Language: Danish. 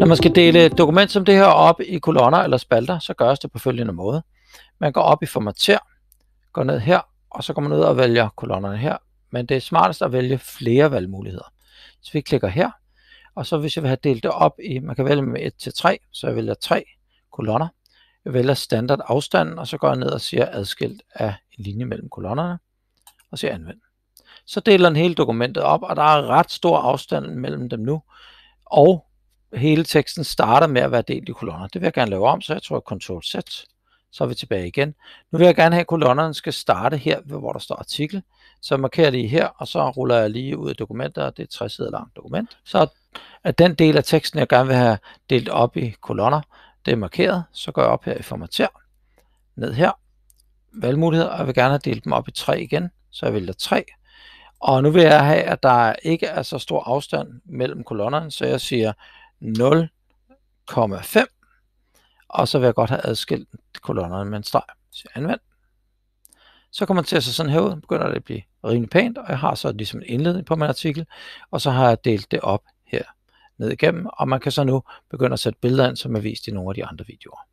Når man skal dele et dokument som det her op i kolonner eller spalter, så gøres det på følgende måde. Man går op i Formater, går ned her, og så går man ned og vælger kolonnerne her. Men det er smartest at vælge flere valgmuligheder. Så vi klikker her, og så hvis jeg vil have delt det op i, man kan vælge med 1 til 3, så jeg vælger 3 kolonner. Jeg vælger standard afstanden, og så går jeg ned og siger adskilt af en linje mellem kolonnerne, og siger anvend. Så deler den hele dokumentet op, og der er ret stor afstand mellem dem nu, og hele teksten starter med at være delt i kolonner. Det vil jeg gerne lave om, så jeg tror Ctrl Z. Så er vi tilbage igen. Nu vil jeg gerne have, at kolonnerne skal starte her, hvor der står artikel. Så jeg markerer lige her, og så ruller jeg lige ud af dokumenter, og det er et 60 sider langt dokument. Så er den del af teksten, jeg gerne vil have delt op i kolonner, det er markeret. Så går jeg op her i Formater, ned her, valgmuligheder, og jeg vil gerne have delt dem op i tre igen. Så jeg vælger tre. Og nu vil jeg have, at der ikke er så stor afstand mellem kolonnerne, så jeg siger 0,5, og så vil jeg godt have adskilt kolonnerne med en streg. Så jeg anvend. Så kommer det til at se sådan her ud, begynder det at blive rimelig pænt, og jeg har så ligesom en indledning på min artikel, og så har jeg delt det op her ned igennem, og man kan så nu begynde at sætte billeder ind, som er vist i nogle af de andre videoer.